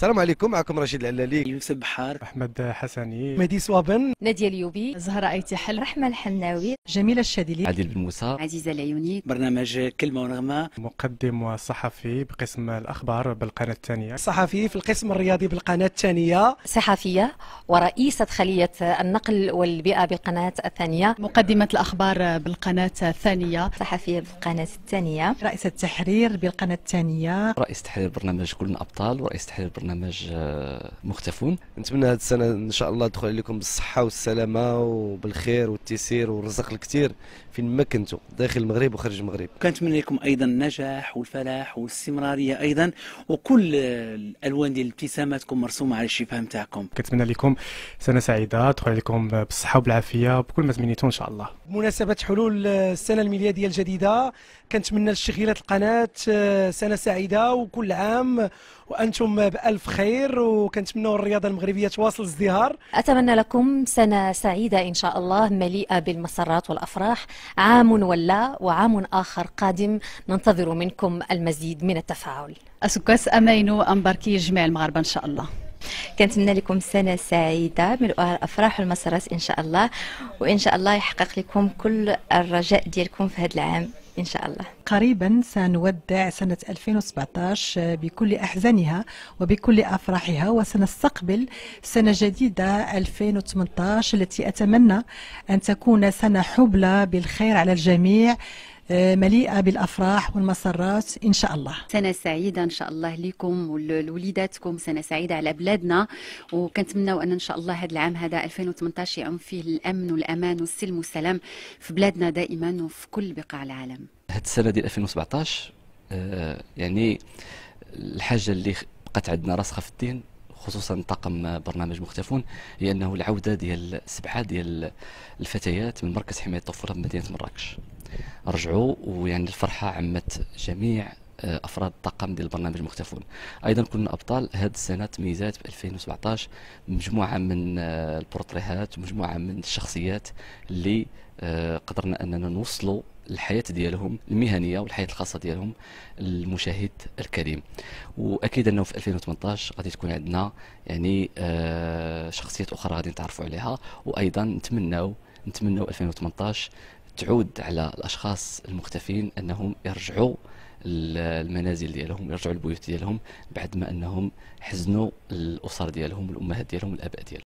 السلام عليكم معكم رشيد العلالي يوسف بحار احمد حسني مهدي صوابن ناديه اليوبي زهراء ايتحل رحمه الحناوي جميله الشاذلي عادل بن موسى عزيزه العيوني برنامج كلمه ونغمه مقدم وصحفي بقسم الاخبار بالقناه الثانيه صحفي في القسم الرياضي بالقناه الثانيه صحفيه ورئيسه خليه النقل والبيئه بالقناه الثانيه مقدمه الاخبار بالقناه الثانيه صحفيه بالقناه الثانيه رئيسه التحرير بالقناه الثانيه رئيس تحرير برنامج كل ابطال ورئيس تحرير برنامج برنامج آه، مختفون نتمنى هذه السنه ان شاء الله تدخل عليكم بالصحه والسلامه وبالخير والتيسير والرزق الكثير فين ما كنتوا داخل المغرب وخارج المغرب كنتمنى لكم ايضا النجاح والفلاح والاستمراريه ايضا وكل الالوان ديال ابتساماتكم مرسومه على الشفاه نتاعكم كنتمنى لكم سنه سعيده تدخل عليكم بالصحه وبالعافيه بكل ما تمنيتوا ان شاء الله بمناسبه حلول السنه الميلاديه الجديده كنتمنى لشغيلات القناه آه، سنه سعيده وكل عام وانتم بالف الف خير وكنتمنوا الرياضه المغربيه تواصل ازدهار اتمنى لكم سنه سعيده ان شاء الله مليئه بالمسرات والافراح عام ولا وعام اخر قادم ننتظر منكم المزيد من التفاعل اسكاس امينو امباركي جميع المغاربه ان شاء الله كنتمنى لكم سنة سعيدة ملؤها الأفراح والمسرات إن شاء الله وإن شاء الله يحقق لكم كل الرجاء ديالكم في هذا العام إن شاء الله قريبا سنودع سنة 2017 بكل أحزانها وبكل أفراحها وسنستقبل سنة جديدة 2018 التي أتمنى أن تكون سنة حبلى بالخير على الجميع آه، مليئه بالافراح والمسرات ان شاء الله سنه سعيده ان شاء الله لكم ولوليداتكم سنه سعيده على بلادنا وكنتمناو ان ان شاء الله هذا العام هذا 2018 يعم فيه الامن والامان والسلم والسلام في بلادنا دائما وفي كل بقاع العالم هاد السنه ديال 2017 آه، يعني الحاجه اللي بقات عندنا راسخه في الدين خصوصا طاقم برنامج مختفون هي انه العوده ديال سبعه ديال الفتيات من مركز حمايه الطفوله بمدينه مراكش رجعوا ويعني الفرحه عمت جميع آه، افراد الطاقم ديال البرنامج مختفون ايضا كنا ابطال هذه السنه تميزات ب 2017 مجموعه من آه، البورتريهات مجموعه من الشخصيات اللي آه، قدرنا اننا نوصلوا الحياه ديالهم المهنيه والحياه الخاصه ديالهم المشاهد الكريم واكيد انه في 2018 غادي تكون عندنا يعني شخصيات اخرى غادي نتعرفوا عليها وايضا نتمناو نتمنوا 2018 تعود على الاشخاص المختفين انهم يرجعوا المنازل ديالهم يرجعوا البيوت ديالهم بعد ما انهم حزنوا الاسر ديالهم الامهات ديالهم الاباء ديالهم